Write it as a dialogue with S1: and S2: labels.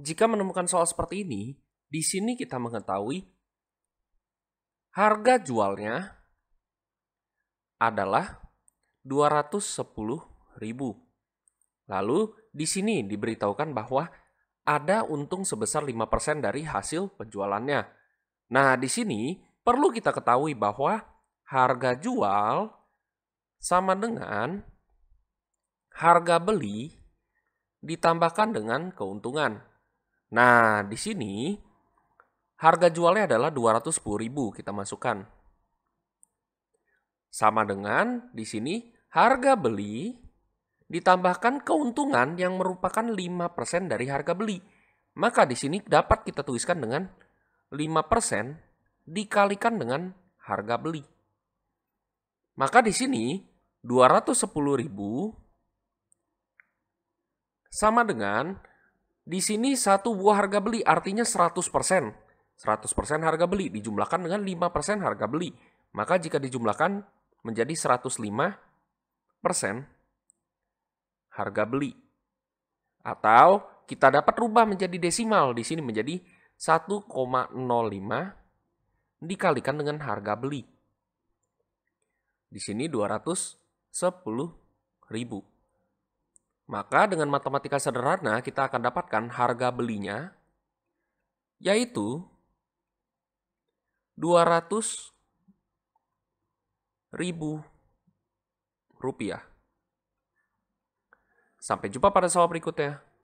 S1: jika menemukan soal seperti ini, di sini kita mengetahui harga jualnya adalah 210.000. Lalu di sini diberitahukan bahwa ada untung sebesar 5% dari hasil penjualannya. Nah, di sini perlu kita ketahui bahwa harga jual sama dengan harga beli ditambahkan dengan keuntungan. Nah, di sini harga jualnya adalah 210.000 kita masukkan. Sama dengan di sini harga beli ditambahkan keuntungan yang merupakan 5% dari harga beli. Maka di sini dapat kita tuliskan dengan 5% dikalikan dengan harga beli. Maka di sini 210.000 sama dengan di sini satu buah harga beli artinya 100%. 100% harga beli dijumlahkan dengan 5% harga beli. Maka jika dijumlahkan menjadi 105% harga beli. Atau kita dapat rubah menjadi desimal di sini menjadi 1,05 dikalikan dengan harga beli. Di sini 210 ribu. Maka dengan matematika sederhana kita akan dapatkan harga belinya yaitu 200 ribu rupiah. Sampai jumpa pada soal berikutnya.